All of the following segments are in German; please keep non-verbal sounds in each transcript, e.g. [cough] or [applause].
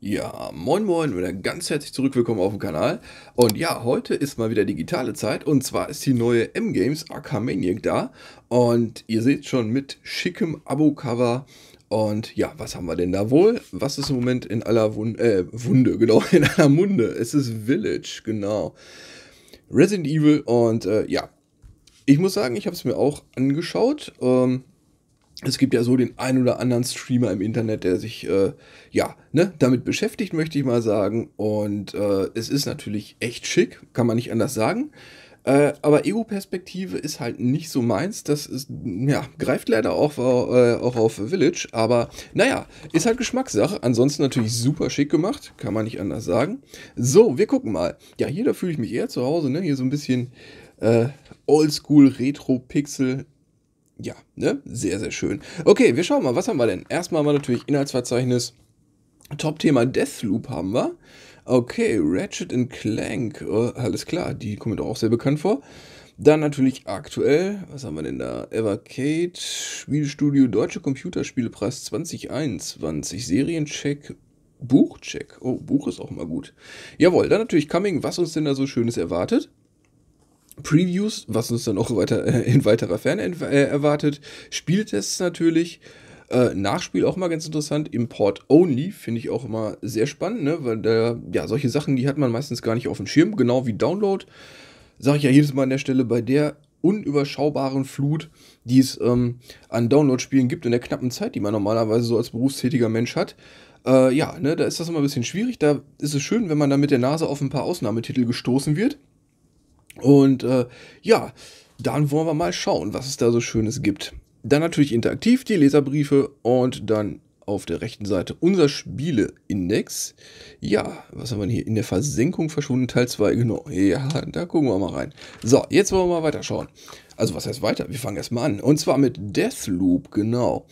Ja, moin moin oder ganz herzlich zurück, willkommen auf dem Kanal. Und ja, heute ist mal wieder digitale Zeit und zwar ist die neue M-Games Arcamaniac da. Und ihr seht schon mit schickem Abo-Cover und ja, was haben wir denn da wohl? Was ist im Moment in aller Wunde, äh, Wunde, [laughs] genau, in aller Munde? Es ist Village, genau. Resident Evil und äh, ja, ich muss sagen, ich habe es mir auch angeschaut. Ähm, es gibt ja so den ein oder anderen Streamer im Internet, der sich äh, ja ne, damit beschäftigt, möchte ich mal sagen. Und äh, es ist natürlich echt schick, kann man nicht anders sagen. Äh, aber Ego-Perspektive ist halt nicht so meins. Das ist, ja, greift leider auch, äh, auch auf Village. Aber naja, ist halt Geschmackssache. Ansonsten natürlich super schick gemacht, kann man nicht anders sagen. So, wir gucken mal. Ja, hier, da fühle ich mich eher zu Hause, ne? Hier so ein bisschen äh, Oldschool-Retro-Pixel ja, ne? Sehr, sehr schön. Okay, wir schauen mal, was haben wir denn? Erstmal haben wir natürlich Inhaltsverzeichnis. Top-Thema Deathloop haben wir. Okay, Ratchet Clank. Uh, alles klar, die kommen mir doch auch sehr bekannt vor. Dann natürlich aktuell, was haben wir denn da? Evercade, Spielstudio, Deutsche Computerspielepreis 2021, Seriencheck, Buchcheck. Oh, Buch ist auch mal gut. Jawohl, dann natürlich Coming, was uns denn da so Schönes erwartet. Previews, was uns dann auch weiter, äh, in weiterer Ferne äh, erwartet. Spieltests natürlich. Äh, Nachspiel auch mal ganz interessant. Import Only finde ich auch immer sehr spannend, ne? weil da, ja, solche Sachen, die hat man meistens gar nicht auf dem Schirm, genau wie Download. Sage ich ja jedes Mal an der Stelle, bei der unüberschaubaren Flut, die es ähm, an Download-Spielen gibt in der knappen Zeit, die man normalerweise so als berufstätiger Mensch hat. Äh, ja, ne, da ist das immer ein bisschen schwierig. Da ist es schön, wenn man dann mit der Nase auf ein paar Ausnahmetitel gestoßen wird und äh, ja, dann wollen wir mal schauen, was es da so Schönes gibt. Dann natürlich interaktiv die Leserbriefe und dann auf der rechten Seite unser Spieleindex. Ja, was haben wir denn hier? In der Versenkung verschwunden, Teil 2, genau. Ja, da gucken wir mal rein. So, jetzt wollen wir mal weiterschauen. Also, was heißt weiter? Wir fangen erstmal an. Und zwar mit Deathloop, genau.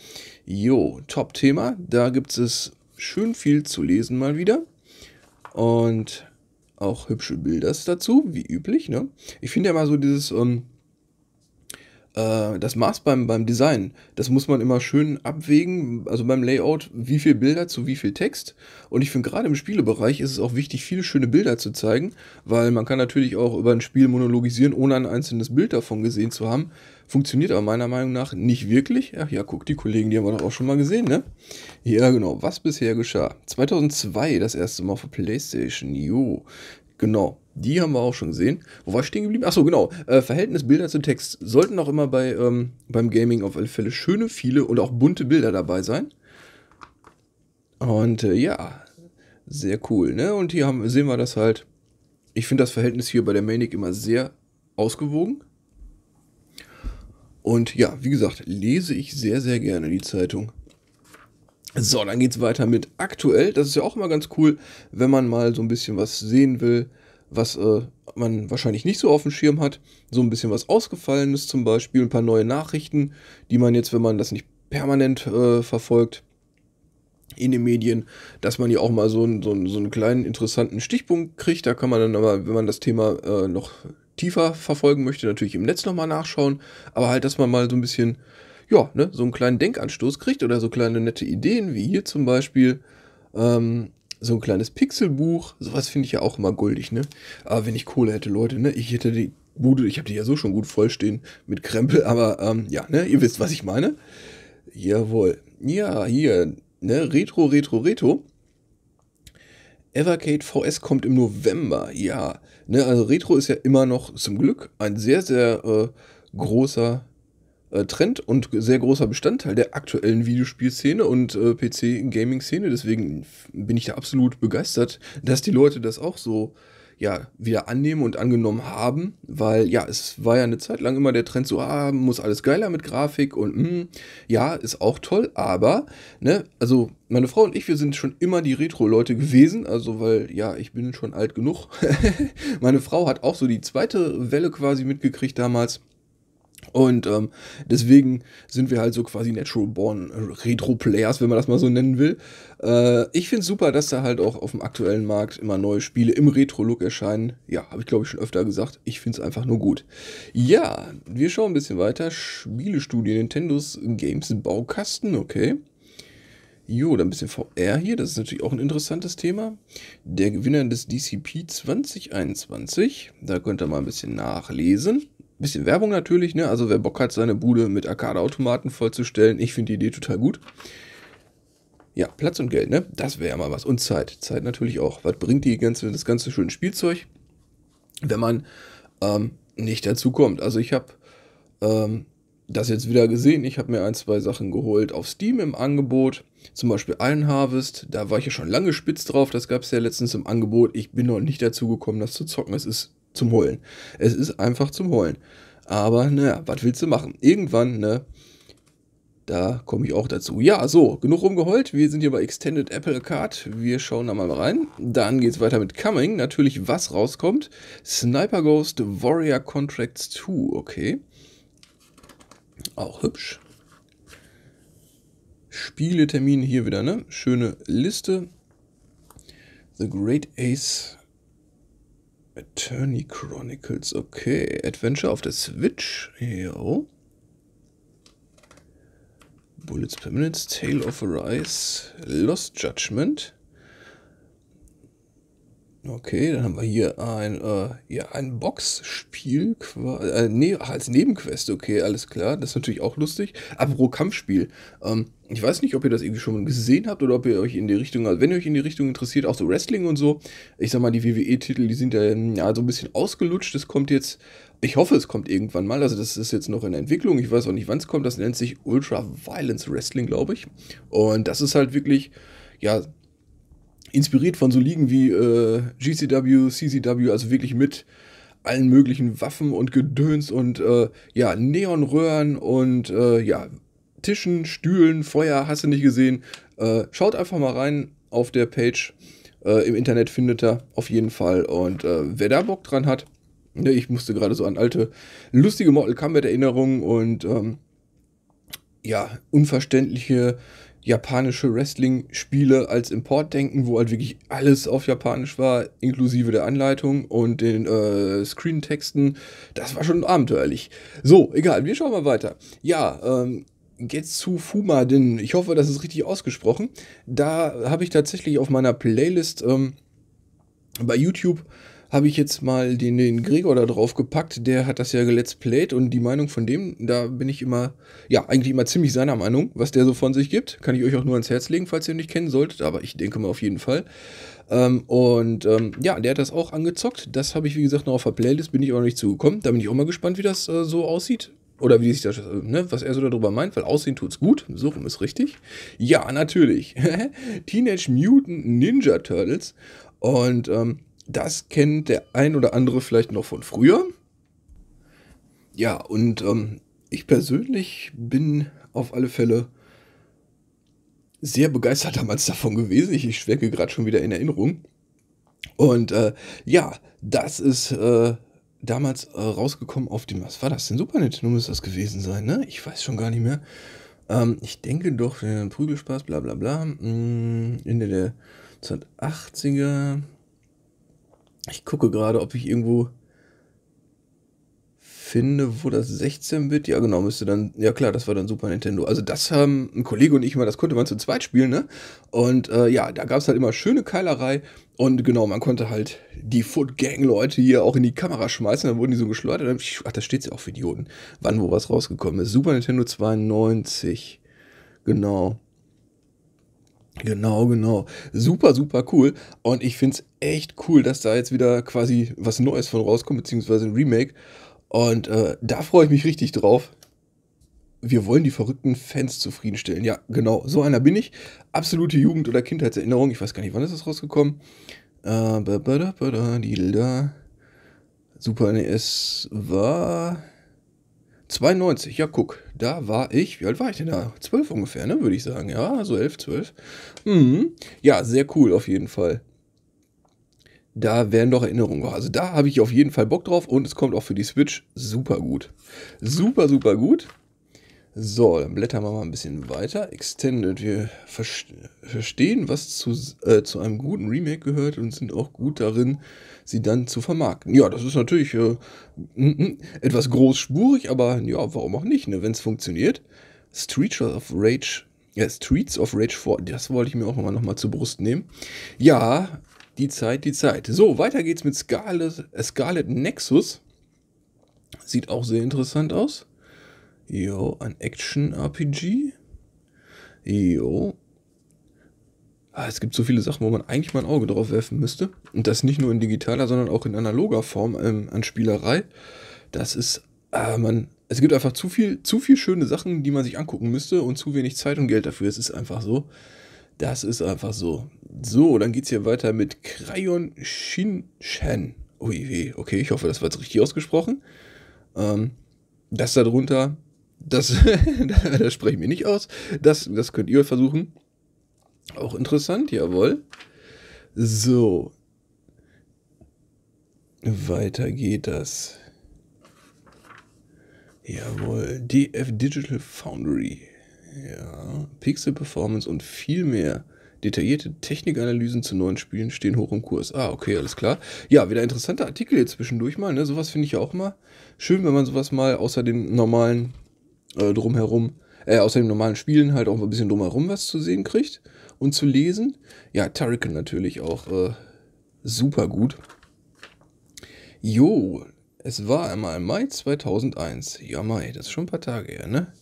Jo, Top-Thema. Da gibt es schön viel zu lesen mal wieder. Und auch hübsche Bilder dazu, wie üblich, ne? Ich finde ja mal so dieses, ähm, äh, das Maß beim, beim Design, das muss man immer schön abwägen, also beim Layout, wie viel Bilder zu wie viel Text. Und ich finde gerade im Spielebereich ist es auch wichtig, viele schöne Bilder zu zeigen, weil man kann natürlich auch über ein Spiel monologisieren, ohne ein einzelnes Bild davon gesehen zu haben. Funktioniert aber meiner Meinung nach nicht wirklich. Ach ja, guck, die Kollegen, die haben wir doch auch schon mal gesehen, ne? Ja, genau. Was bisher geschah? 2002 das erste Mal für PlayStation. Jo. Genau. Die haben wir auch schon gesehen. Wo war ich stehen geblieben? Achso, genau. Äh, Verhältnis Bilder zu Text sollten auch immer bei, ähm, beim Gaming auf alle Fälle schöne, viele und auch bunte Bilder dabei sein. Und äh, ja, sehr cool. Ne? Und hier haben, sehen wir das halt. Ich finde das Verhältnis hier bei der Manic immer sehr ausgewogen. Und ja, wie gesagt, lese ich sehr, sehr gerne die Zeitung. So, dann geht es weiter mit aktuell. Das ist ja auch immer ganz cool, wenn man mal so ein bisschen was sehen will, was äh, man wahrscheinlich nicht so auf dem Schirm hat. So ein bisschen was Ausgefallenes zum Beispiel, ein paar neue Nachrichten, die man jetzt, wenn man das nicht permanent äh, verfolgt, in den Medien, dass man ja auch mal so einen, so, einen, so einen kleinen interessanten Stichpunkt kriegt. Da kann man dann aber, wenn man das Thema äh, noch tiefer verfolgen möchte, natürlich im Netz nochmal nachschauen. Aber halt, dass man mal so ein bisschen ja, ne, so einen kleinen Denkanstoß kriegt oder so kleine nette Ideen, wie hier zum Beispiel ähm, so ein kleines Pixelbuch. Sowas finde ich ja auch immer guldig, ne? Aber wenn ich Kohle hätte, Leute, ne, ich hätte die Bude, ich habe die ja so schon gut vollstehen mit Krempel, [laughs] aber ähm, ja, ne, ihr wisst, was ich meine. Jawohl. Ja, hier, ne, Retro, Retro, Retro. Evercade VS kommt im November, ja. Ne, also Retro ist ja immer noch zum Glück ein sehr, sehr äh, großer äh, Trend und sehr großer Bestandteil der aktuellen Videospielszene und äh, PC-Gaming-Szene. Deswegen bin ich da absolut begeistert, dass die Leute das auch so ja, wieder annehmen und angenommen haben, weil ja, es war ja eine Zeit lang immer der Trend so, ah, muss alles geiler mit Grafik und mh, hm, ja, ist auch toll, aber, ne, also meine Frau und ich, wir sind schon immer die Retro-Leute gewesen, also weil, ja, ich bin schon alt genug. [laughs] meine Frau hat auch so die zweite Welle quasi mitgekriegt damals und ähm, deswegen sind wir halt so quasi Natural Born Retro-Players, wenn man das mal so nennen will. Äh, ich finde super, dass da halt auch auf dem aktuellen Markt immer neue Spiele im Retro-Look erscheinen. Ja, habe ich glaube ich schon öfter gesagt. Ich finde es einfach nur gut. Ja, wir schauen ein bisschen weiter. Spielestudie Nintendos Games Baukasten, okay. Jo, dann ein bisschen VR hier. Das ist natürlich auch ein interessantes Thema. Der Gewinner des DCP 2021. Da könnt ihr mal ein bisschen nachlesen bisschen Werbung natürlich, ne? Also wer Bock hat, seine Bude mit Arcade-Automaten vollzustellen, ich finde die Idee total gut. Ja, Platz und Geld, ne? Das wäre ja mal was. Und Zeit. Zeit natürlich auch. Was bringt die ganze, das ganze schöne Spielzeug, wenn man ähm, nicht dazu kommt? Also ich habe ähm, das jetzt wieder gesehen. Ich habe mir ein, zwei Sachen geholt auf Steam im Angebot. Zum Beispiel Iron Harvest. Da war ich ja schon lange spitz drauf. Das gab es ja letztens im Angebot. Ich bin noch nicht dazu gekommen, das zu zocken. Es ist zum Heulen. Es ist einfach zum Heulen. Aber naja, was willst du machen? Irgendwann, ne? Da komme ich auch dazu. Ja, so, genug rumgeheult. Wir sind hier bei Extended Apple Card. Wir schauen da mal rein. Dann geht es weiter mit Coming. Natürlich, was rauskommt. Sniper Ghost Warrior Contracts 2. Okay. Auch hübsch. Spieletermin hier wieder, ne? Schöne Liste. The Great Ace Attorney Chronicles, okay. Adventure auf der Switch, jo. Bullets per Minute, Tale of Arise, Lost Judgment. Okay, dann haben wir hier ein, äh, ja, ein Boxspiel, äh, nee, als Nebenquest, okay, alles klar, das ist natürlich auch lustig. Apropos Kampfspiel, ähm, ich weiß nicht, ob ihr das irgendwie schon mal gesehen habt oder ob ihr euch in die Richtung, also wenn ihr euch in die Richtung interessiert, auch so Wrestling und so, ich sag mal, die WWE-Titel, die sind ja, ja so ein bisschen ausgelutscht, das kommt jetzt, ich hoffe, es kommt irgendwann mal. Also, das ist jetzt noch in Entwicklung. Ich weiß auch nicht, wann es kommt. Das nennt sich Ultra Violence Wrestling, glaube ich. Und das ist halt wirklich, ja, inspiriert von so Ligen wie äh, GCW, CCW, also wirklich mit allen möglichen Waffen und Gedöns und äh, ja, Neonröhren und äh, ja, Tischen, Stühlen, Feuer, hast du nicht gesehen. Äh, schaut einfach mal rein auf der Page. Äh, Im Internet findet er auf jeden Fall. Und äh, wer da Bock dran hat, ne, ich musste gerade so an alte, lustige Mortal Kombat-Erinnerungen und ähm, ja, unverständliche japanische Wrestling-Spiele als Import denken, wo halt wirklich alles auf Japanisch war, inklusive der Anleitung und den äh, Screentexten. Das war schon abenteuerlich. So, egal, wir schauen mal weiter. Ja, ähm, jetzt zu Fuma, Fumaden, ich hoffe, das ist richtig ausgesprochen. Da habe ich tatsächlich auf meiner Playlist ähm, bei YouTube habe ich jetzt mal den, den Gregor da drauf gepackt. Der hat das ja geletzt played und die Meinung von dem, da bin ich immer, ja, eigentlich immer ziemlich seiner Meinung, was der so von sich gibt. Kann ich euch auch nur ans Herz legen, falls ihr ihn nicht kennen solltet, aber ich denke mal auf jeden Fall. Ähm, und ähm, ja, der hat das auch angezockt. Das habe ich, wie gesagt, noch auf der Playlist, bin ich auch noch nicht zugekommen. Da bin ich auch mal gespannt, wie das äh, so aussieht oder wie sich das, äh, ne, was er so darüber meint, weil aussehen tut's gut, so rum ist richtig. Ja, natürlich. [laughs] Teenage Mutant Ninja Turtles. Und ähm, das kennt der ein oder andere vielleicht noch von früher. Ja, und ähm, ich persönlich bin auf alle Fälle sehr begeistert damals davon gewesen. Ich, ich schwecke gerade schon wieder in Erinnerung. Und äh, ja, das ist äh, damals äh, rausgekommen auf dem, was war das denn? Super Nintendo müsste das gewesen sein, ne? Ich weiß schon gar nicht mehr. Ähm, ich denke doch, Prügelspaß, bla bla bla. Mh, mm, Ende der 80 er ich gucke gerade, ob ich irgendwo finde, wo das 16-Bit, ja genau, müsste dann, ja klar, das war dann Super Nintendo. Also das haben ein Kollege und ich mal, das konnte man zu zweit spielen, ne? Und äh, ja, da gab es halt immer schöne Keilerei und genau, man konnte halt die Foot Gang Leute hier auch in die Kamera schmeißen, dann wurden die so geschleudert. Dann, ach, da steht ja auch für Idioten, wann wo was rausgekommen ist. Super Nintendo 92, genau. Genau, genau. Super, super cool. Und ich finde es echt cool, dass da jetzt wieder quasi was Neues von rauskommt, beziehungsweise ein Remake. Und äh, da freue ich mich richtig drauf. Wir wollen die verrückten Fans zufriedenstellen. Ja, genau, so einer bin ich. Absolute Jugend- oder Kindheitserinnerung. Ich weiß gar nicht, wann ist das rausgekommen? Äh, Super NES war 92, ja guck, da war ich, wie alt war ich denn da? 12 ungefähr, ne, würde ich sagen. Ja, so 11, 12. Mhm. Ja, sehr cool auf jeden Fall. Da werden doch Erinnerungen wach. Also da habe ich auf jeden Fall Bock drauf und es kommt auch für die Switch super gut. Super, super gut. So, dann blättern wir mal ein bisschen weiter. Extended. Wir verstehen, was zu, äh, zu einem guten Remake gehört und sind auch gut darin, sie dann zu vermarkten. Ja, das ist natürlich äh, etwas großspurig, aber ja, warum auch nicht, ne, wenn es funktioniert. Streets of Rage. Ja, Streets of Rage 4. Das wollte ich mir auch immer noch mal zur Brust nehmen. Ja, die Zeit, die Zeit. So, weiter geht's mit Scarlet, äh, Scarlet Nexus. Sieht auch sehr interessant aus. Jo, ein Action-RPG? Jo. Ah, es gibt so viele Sachen, wo man eigentlich mal ein Auge drauf werfen müsste. Und das nicht nur in digitaler, sondern auch in analoger Form ähm, an Spielerei. Das ist, ah, man, es gibt einfach zu viel, zu viel schöne Sachen, die man sich angucken müsste und zu wenig Zeit und Geld dafür. Es ist einfach so. Das ist einfach so. So, dann geht's hier weiter mit Crayon Shinshen. Ui, okay, ich hoffe, das war jetzt richtig ausgesprochen. Ähm, das darunter das, [laughs] das spreche ich mir nicht aus. Das, das könnt ihr versuchen. Auch interessant, jawohl. So. Weiter geht das. Jawohl. DF Digital Foundry. Ja. Pixel Performance und viel mehr. Detaillierte Technikanalysen zu neuen Spielen stehen hoch im Kurs. Ah, okay, alles klar. Ja, wieder interessanter Artikel hier zwischendurch mal. Ne? Sowas finde ich ja auch mal schön, wenn man sowas mal außer dem normalen äh, drumherum, äh, außer den normalen Spielen halt auch ein bisschen drumherum was zu sehen kriegt und zu lesen. Ja, Turrican natürlich auch äh, super gut. Jo, es war einmal im Mai 2001. Ja, Mai, das ist schon ein paar Tage her, ne?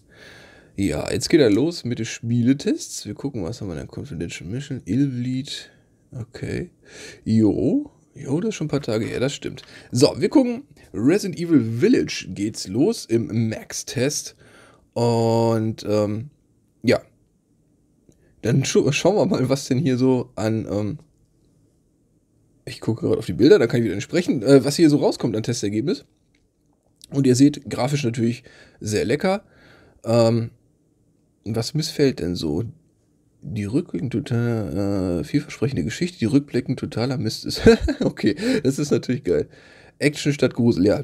Ja, jetzt geht er los mit den Spieletests. Wir gucken, was haben wir denn? Confidential Mission, Ilvlied. Okay. Jo, Jo, das ist schon ein paar Tage her, das stimmt. So, wir gucken. Resident Evil Village geht's los im Max-Test. Und ähm, ja. Dann sch schauen wir mal, was denn hier so an. Ähm, ich gucke gerade auf die Bilder, da kann ich wieder entsprechen, äh, was hier so rauskommt an Testergebnis. Und ihr seht, grafisch natürlich sehr lecker. Ähm, was missfällt denn so? Die rückblickend total äh, vielversprechende Geschichte, die rückblickend totaler Mist ist. [laughs] okay, das ist natürlich geil. Action statt Grusel, ja,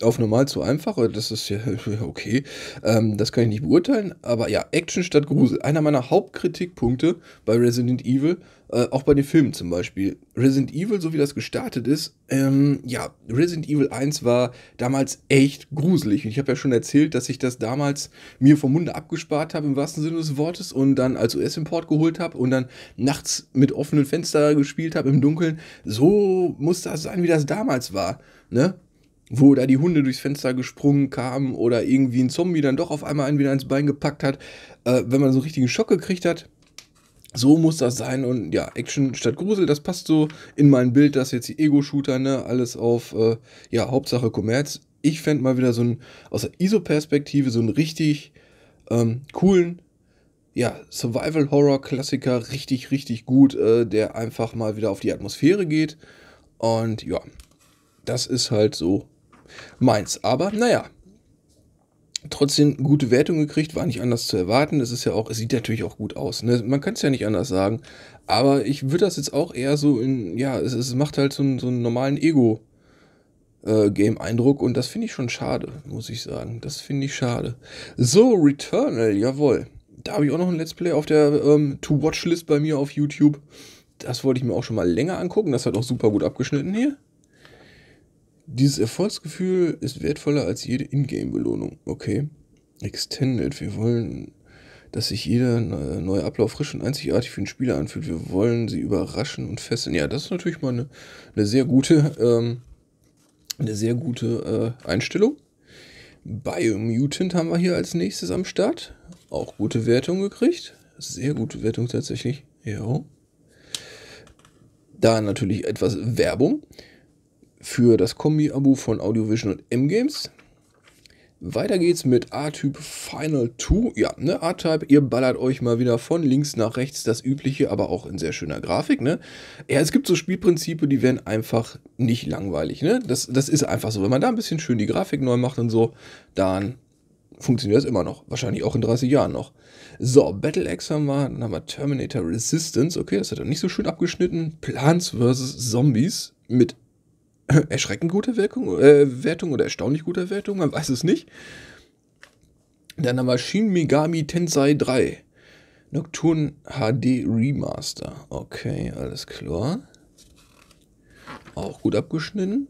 auf normal zu einfach, äh, das ist [laughs] ja okay, ähm, das kann ich nicht beurteilen, aber ja, Action statt Grusel. Einer meiner Hauptkritikpunkte bei Resident Evil, äh, auch bei den Filmen zum Beispiel. Resident Evil, so wie das gestartet ist, ähm, ja, Resident Evil 1 war damals echt gruselig. Und ich habe ja schon erzählt, dass ich das damals mir vom Munde abgespart habe, im wahrsten Sinne des Wortes, und dann als US-Import geholt habe und dann nachts mit offenen Fenstern gespielt habe im Dunkeln. So muss das sein, wie das damals war. Ne? wo da die Hunde durchs Fenster gesprungen kamen oder irgendwie ein Zombie dann doch auf einmal einen wieder ins Bein gepackt hat, äh, wenn man so einen richtigen Schock gekriegt hat. So muss das sein und ja, Action statt Grusel, das passt so in mein Bild, dass jetzt die Ego-Shooter, ne, alles auf, äh, ja, Hauptsache Kommerz. Ich fände mal wieder so ein, aus der ISO-Perspektive, so einen richtig ähm, coolen, ja, Survival-Horror-Klassiker, richtig, richtig gut, äh, der einfach mal wieder auf die Atmosphäre geht. Und ja, das ist halt so meins. Aber naja, trotzdem gute Wertung gekriegt, war nicht anders zu erwarten. Das ist ja auch, es sieht natürlich auch gut aus. Ne? Man kann es ja nicht anders sagen. Aber ich würde das jetzt auch eher so in, ja, es, es macht halt so einen, so einen normalen Ego. Äh, Game-Eindruck und das finde ich schon schade, muss ich sagen. Das finde ich schade. So, Returnal, jawohl. Da habe ich auch noch ein Let's Play auf der ähm, To-Watch-List bei mir auf YouTube. Das wollte ich mir auch schon mal länger angucken. Das hat auch super gut abgeschnitten hier. Dieses Erfolgsgefühl ist wertvoller als jede Ingame-Belohnung. Okay. Extended. Wir wollen, dass sich jeder ne, neue Ablauf frisch und einzigartig für den Spieler anfühlt. Wir wollen sie überraschen und fesseln. Ja, das ist natürlich mal eine, eine sehr gute, ähm, eine sehr gute äh, Einstellung. Biomutant haben wir hier als nächstes am Start. Auch gute Wertung gekriegt. Sehr gute Wertung tatsächlich. Ja. Da natürlich etwas Werbung für das Kombi-Abo von Audiovision und M-Games. Weiter geht's mit A-Type Final 2. Ja, ne, A-Type, ihr ballert euch mal wieder von links nach rechts, das übliche, aber auch in sehr schöner Grafik, ne? Ja, es gibt so Spielprinzipe, die werden einfach nicht langweilig, ne? Das, das ist einfach so. Wenn man da ein bisschen schön die Grafik neu macht und so, dann funktioniert das immer noch. Wahrscheinlich auch in 30 Jahren noch. So, Battle Axe haben wir, dann haben wir Terminator Resistance. Okay, das hat er nicht so schön abgeschnitten. Plants vs. Zombies mit [clears throat] erschreckend gute Wirkung, äh, Wertung oder erstaunlich gute Wertung, man weiß es nicht. Dann haben wir Shin Megami Tensei 3. Nocturne HD Remaster. Okay, alles klar. Auch gut abgeschnitten.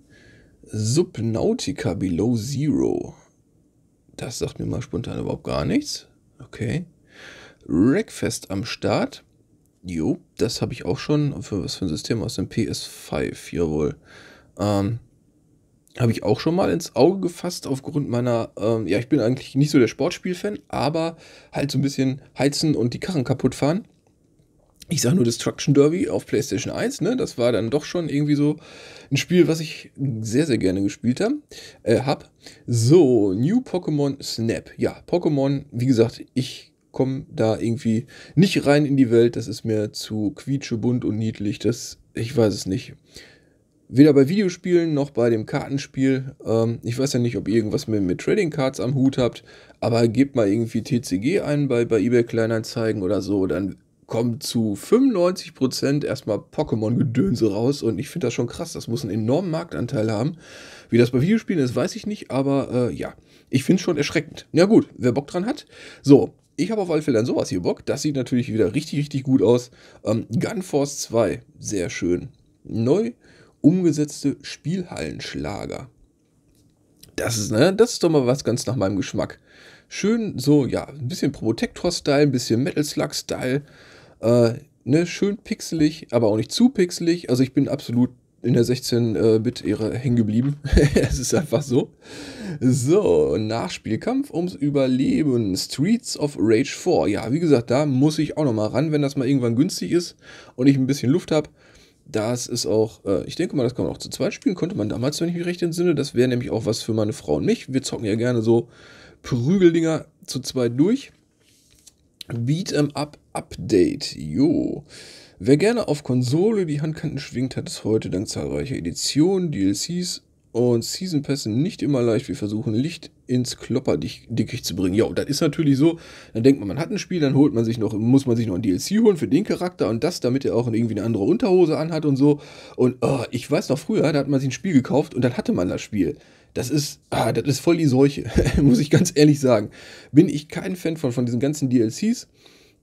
Subnautica Below Zero. Das sagt mir mal spontan überhaupt gar nichts. Okay. Wreckfest am Start. Jo, das habe ich auch schon. Für was für ein System aus dem PS5? Jawohl. Ähm, habe ich auch schon mal ins Auge gefasst, aufgrund meiner, ähm, ja, ich bin eigentlich nicht so der Sportspiel-Fan, aber halt so ein bisschen heizen und die Karren kaputt fahren. Ich sage nur Destruction Derby auf PlayStation 1, ne? Das war dann doch schon irgendwie so ein Spiel, was ich sehr, sehr gerne gespielt habe. Äh, hab. So, New Pokémon Snap. Ja, Pokémon, wie gesagt, ich komme da irgendwie nicht rein in die Welt. Das ist mir zu bunt und niedlich. Das, ich weiß es nicht. Weder bei Videospielen noch bei dem Kartenspiel. Ähm, ich weiß ja nicht, ob ihr irgendwas mit, mit Trading Cards am Hut habt, aber gebt mal irgendwie TCG ein bei, bei eBay Kleinanzeigen oder so, dann kommt zu 95% erstmal Pokémon-Gedönse raus und ich finde das schon krass. Das muss einen enormen Marktanteil haben. Wie das bei Videospielen ist, weiß ich nicht, aber äh, ja, ich finde es schon erschreckend. Na ja, gut, wer Bock dran hat. So, ich habe auf alle Fälle an sowas hier Bock. Das sieht natürlich wieder richtig, richtig gut aus. Ähm, Gunforce 2, sehr schön. Neu, umgesetzte Spielhallenschlager. Das ist, ne, das ist doch mal was ganz nach meinem Geschmack. Schön so, ja, ein bisschen Protector-Style, ein bisschen Metal Slug-Style. Äh, ne, schön pixelig, aber auch nicht zu pixelig. Also ich bin absolut in der 16-Bit-Ära hängen geblieben. [laughs] es ist einfach so. So, Nachspielkampf ums Überleben. Streets of Rage 4. Ja, wie gesagt, da muss ich auch nochmal ran, wenn das mal irgendwann günstig ist und ich ein bisschen Luft habe das ist auch, äh, ich denke mal, das kann man auch zu zweit spielen. Konnte man damals, wenn ich mich recht entsinne. Das wäre nämlich auch was für meine Frau und mich. Wir zocken ja gerne so Prügeldinger zu zweit durch. Beat'em Up Update. Jo. Wer gerne auf Konsole die Handkanten schwingt, hat es heute dank zahlreicher Editionen, DLCs und Season Pässe nicht immer leicht. Wir versuchen Licht ins Klopperdickicht zu bringen. Ja, und das ist natürlich so, dann denkt man, man hat ein Spiel, dann holt man sich noch, muss man sich noch ein DLC holen für den Charakter und das, damit er auch irgendwie eine andere Unterhose anhat und so. Und oh, ich weiß noch früher, da hat man sich ein Spiel gekauft und dann hatte man das Spiel. Das ist, ah, das ist voll die Seuche, [laughs] muss ich ganz ehrlich sagen. Bin ich kein Fan von, von diesen ganzen DLCs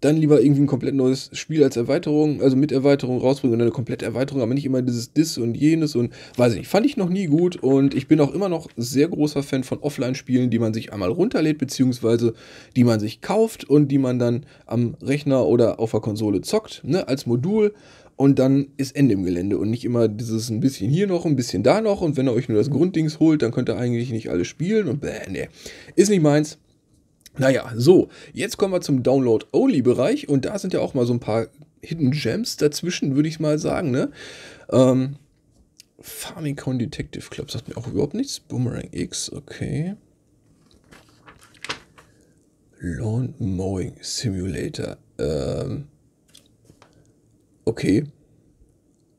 dann lieber irgendwie ein komplett neues Spiel als Erweiterung, also mit Erweiterung rausbringen und eine komplette Erweiterung, aber nicht immer dieses Dis und jenes und weiß ich nicht. Fand ich noch nie gut und ich bin auch immer noch sehr großer Fan von Offline-Spielen, die man sich einmal runterlädt, beziehungsweise die man sich kauft und die man dann am Rechner oder auf der Konsole zockt, ne, als Modul und dann ist Ende im Gelände und nicht immer dieses ein bisschen hier noch, ein bisschen da noch und wenn ihr euch nur das Grunddings holt, dann könnt ihr eigentlich nicht alles spielen und bäh, nee. Ist nicht meins. Naja, so, jetzt kommen wir zum Download-Only-Bereich und da sind ja auch mal so ein paar Hidden Gems dazwischen, würde ich mal sagen, ne? Ähm, Famicom Detective Club sagt mir auch überhaupt nichts. Boomerang X, okay. Lawn Mowing Simulator, ähm, okay.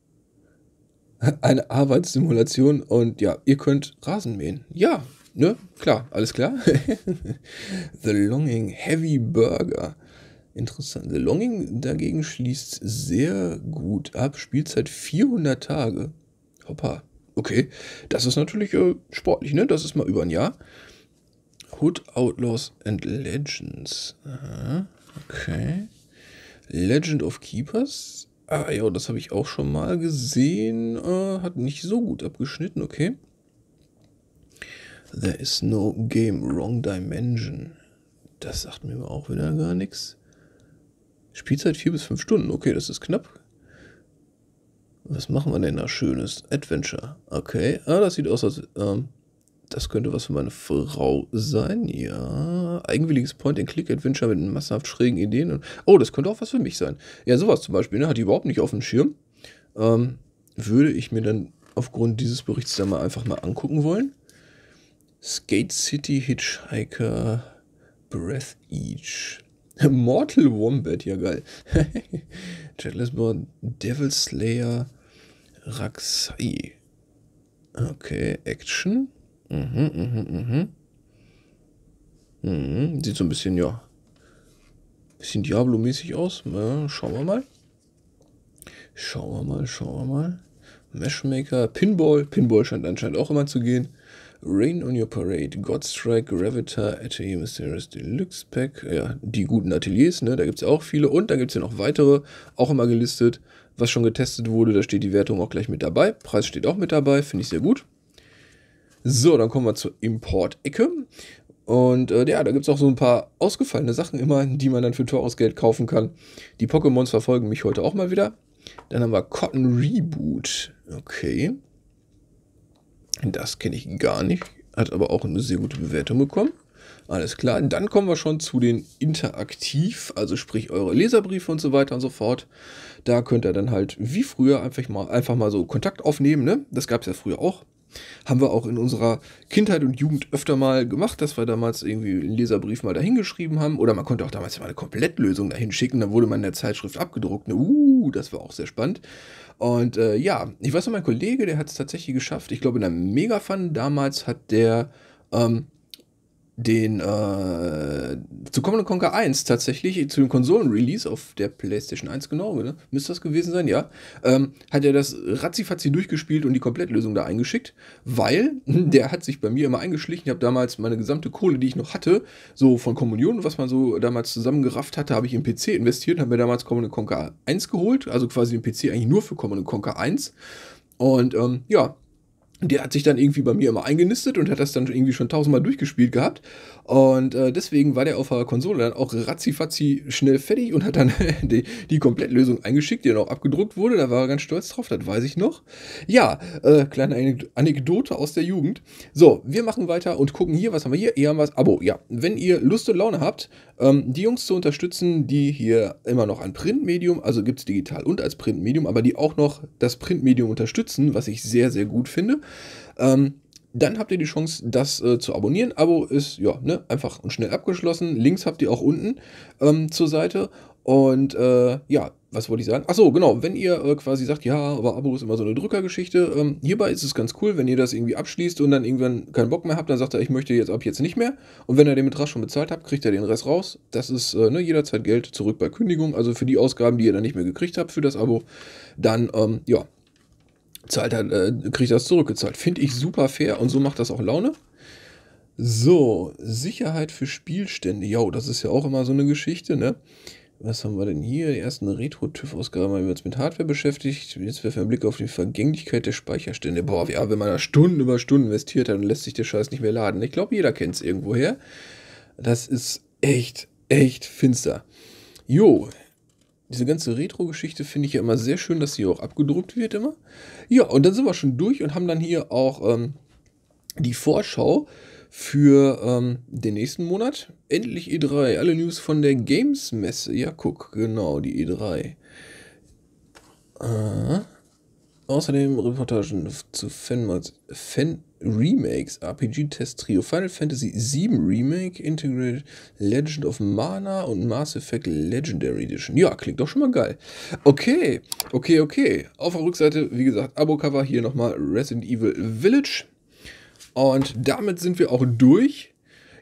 [laughs] Eine Arbeitssimulation und ja, ihr könnt Rasen mähen. Ja, Ne, klar, alles klar. [laughs] The Longing Heavy Burger. Interessant. The Longing dagegen schließt sehr gut ab. Spielzeit 400 Tage. Hoppa. Okay, das ist natürlich äh, sportlich, ne? Das ist mal über ein Jahr. Hood Outlaws and Legends. Aha. Okay. Legend of Keepers. Ah ja, das habe ich auch schon mal gesehen. Äh, hat nicht so gut abgeschnitten, okay. There is no game wrong dimension. Das sagt mir auch wieder gar nichts. Spielzeit 4 bis 5 Stunden. Okay, das ist knapp. Was machen wir denn da Schönes? Adventure. Okay. Ah, das sieht aus, als. Ähm, das könnte was für meine Frau sein. Ja. Eigenwilliges Point-and-Click-Adventure mit massenhaft schrägen Ideen. Und, oh, das könnte auch was für mich sein. Ja, sowas zum Beispiel. Ne? Hat die überhaupt nicht auf dem Schirm. Ähm, würde ich mir dann aufgrund dieses Berichts dann mal einfach mal angucken wollen. Skate City Hitchhiker, Breath Each, [laughs] Mortal Wombat, ja geil. [laughs] Jet Devil Slayer, Raxai. Okay, Action. Mhm, mhm, mhm. Mhm, sieht so ein bisschen, ja, bisschen Diablo-mäßig aus. Na, ne? schauen wir mal. Schauen wir mal, schauen wir mal. Meshmaker, Pinball. Pinball scheint anscheinend auch immer zu gehen. Rain on Your Parade, Godstrike, Gravita, Atelier Mysterious Deluxe Pack, ja, die guten Ateliers, ne, da gibt es ja auch viele und da gibt es ja noch weitere, auch immer gelistet, was schon getestet wurde, da steht die Wertung auch gleich mit dabei, Preis steht auch mit dabei, finde ich sehr gut. So, dann kommen wir zur Import-Ecke. Und äh, ja, da gibt es auch so ein paar ausgefallene Sachen immer, die man dann für teures Geld kaufen kann. Die Pokémons verfolgen mich heute auch mal wieder. Dann haben wir Cotton Reboot. Okay. Das kenne ich gar nicht. Hat aber auch eine sehr gute Bewertung bekommen. Alles klar, dann kommen wir schon zu den interaktiv, also sprich eure Leserbriefe und so weiter und so fort. Da könnt ihr dann halt wie früher einfach mal, einfach mal so Kontakt aufnehmen. Ne? Das gab es ja früher auch. Haben wir auch in unserer Kindheit und Jugend öfter mal gemacht, dass wir damals irgendwie einen Leserbrief mal dahingeschrieben haben. Oder man konnte auch damals mal eine Komplettlösung dahin schicken. Dann wurde man in der Zeitschrift abgedruckt. Ne, uh, das war auch sehr spannend. Und äh, ja, ich weiß noch, mein Kollege, der hat es tatsächlich geschafft. Ich glaube, in der Megafun damals hat der ähm, den äh, zu Command Conquer 1 tatsächlich, äh, zu dem Konsolen-Release auf der PlayStation 1, genau, ne? müsste das gewesen sein, ja, ähm, hat er das ratzifatzi durchgespielt und die Komplettlösung da eingeschickt, weil [laughs] der hat sich bei mir immer eingeschlichen. Ich habe damals meine gesamte Kohle, die ich noch hatte, so von Kommunion, was man so damals zusammengerafft hatte, habe ich im PC investiert und habe mir damals Command Conquer 1 geholt, also quasi den PC eigentlich nur für Command Conquer 1. Und ähm, ja, der hat sich dann irgendwie bei mir immer eingenistet und hat das dann irgendwie schon tausendmal durchgespielt gehabt. Und äh, deswegen war der auf der Konsole dann auch ratzifatzi schnell fertig und hat dann [laughs] die, die Komplettlösung eingeschickt, die dann auch abgedruckt wurde. Da war er ganz stolz drauf, das weiß ich noch. Ja, äh, kleine Anekdote aus der Jugend. So, wir machen weiter und gucken hier, was haben wir hier? Hier haben wir das Abo. Ja, wenn ihr Lust und Laune habt, ähm, die Jungs zu unterstützen, die hier immer noch ein Printmedium, also gibt es digital und als Printmedium, aber die auch noch das Printmedium unterstützen, was ich sehr, sehr gut finde. Ähm, dann habt ihr die Chance, das äh, zu abonnieren. Abo ist ja ne, einfach und schnell abgeschlossen. Links habt ihr auch unten ähm, zur Seite. Und äh, ja, was wollte ich sagen? Achso, genau, wenn ihr äh, quasi sagt, ja, aber Abo ist immer so eine Drückergeschichte. Ähm, hierbei ist es ganz cool, wenn ihr das irgendwie abschließt und dann irgendwann keinen Bock mehr habt, dann sagt er, ich möchte jetzt ab jetzt nicht mehr. Und wenn ihr den Betrag schon bezahlt habt, kriegt er den Rest raus. Das ist äh, ne, jederzeit Geld zurück bei Kündigung. Also für die Ausgaben, die ihr dann nicht mehr gekriegt habt für das Abo, dann ähm, ja, zahlt er, äh, kriegt das zurückgezahlt. Finde ich super fair und so macht das auch Laune. So, Sicherheit für Spielstände. Ja, das ist ja auch immer so eine Geschichte, ne? Was haben wir denn hier? Die ersten Retro-TÜV-Ausgaben haben wir uns mit Hardware beschäftigt. Jetzt werfen wir einen Blick auf die Vergänglichkeit der Speicherstände. Boah, ja, wenn man da Stunden über Stunden investiert hat, dann lässt sich der Scheiß nicht mehr laden. Ich glaube, jeder kennt es irgendwoher. Das ist echt, echt finster. Jo, diese ganze Retro-Geschichte finde ich ja immer sehr schön, dass sie auch abgedruckt wird immer. Ja, und dann sind wir schon durch und haben dann hier auch ähm, die Vorschau für ähm, den nächsten Monat. Endlich E3. Alle News von der Games-Messe. Ja, guck, genau, die E3. Äh, außerdem Reportagen zu Fanmats, Fan Remakes, RPG-Test-Trio, Final Fantasy VII Remake, Integrated Legend of Mana und Mass Effect Legendary Edition. Ja, klingt doch schon mal geil. Okay, okay, okay. Auf der Rückseite, wie gesagt, Abo-Cover, hier nochmal Resident Evil Village. Und damit sind wir auch durch.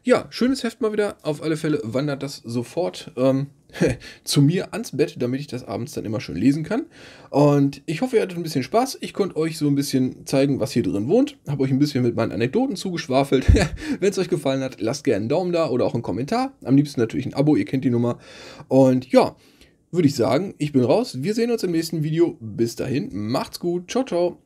Ja, schönes Heft mal wieder. Auf alle Fälle wandert das sofort ähm, [laughs] zu mir ans Bett, damit ich das abends dann immer schön lesen kann. Und ich hoffe, ihr hattet ein bisschen Spaß. Ich konnte euch so ein bisschen zeigen, was hier drin wohnt. Habe euch ein bisschen mit meinen Anekdoten zugeschwafelt. [laughs] Wenn es euch gefallen hat, lasst gerne einen Daumen da oder auch einen Kommentar. Am liebsten natürlich ein Abo, ihr kennt die Nummer. Und ja, würde ich sagen, ich bin raus. Wir sehen uns im nächsten Video. Bis dahin, macht's gut. Ciao, ciao.